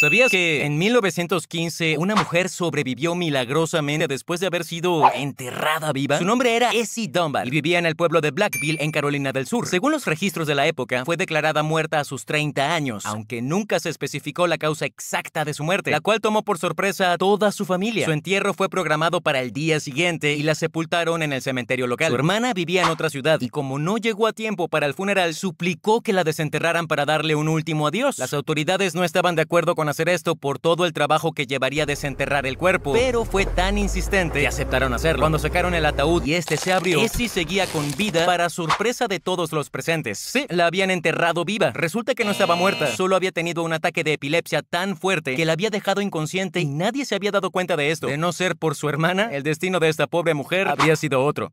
¿Sabías que en 1915 una mujer sobrevivió milagrosamente después de haber sido enterrada viva? Su nombre era Essie Dunbar y vivía en el pueblo de Blackville, en Carolina del Sur. Según los registros de la época, fue declarada muerta a sus 30 años, aunque nunca se especificó la causa exacta de su muerte, la cual tomó por sorpresa a toda su familia. Su entierro fue programado para el día siguiente y la sepultaron en el cementerio local. Su hermana vivía en otra ciudad y como no llegó a tiempo para el funeral, suplicó que la desenterraran para darle un último adiós. Las autoridades no estaban de acuerdo con hacer esto por todo el trabajo que llevaría desenterrar el cuerpo, pero fue tan insistente que aceptaron hacerlo. Cuando sacaron el ataúd y este se abrió, si seguía con vida para sorpresa de todos los presentes. Sí, la habían enterrado viva. Resulta que no estaba muerta, solo había tenido un ataque de epilepsia tan fuerte que la había dejado inconsciente y nadie se había dado cuenta de esto. De no ser por su hermana, el destino de esta pobre mujer habría sido otro.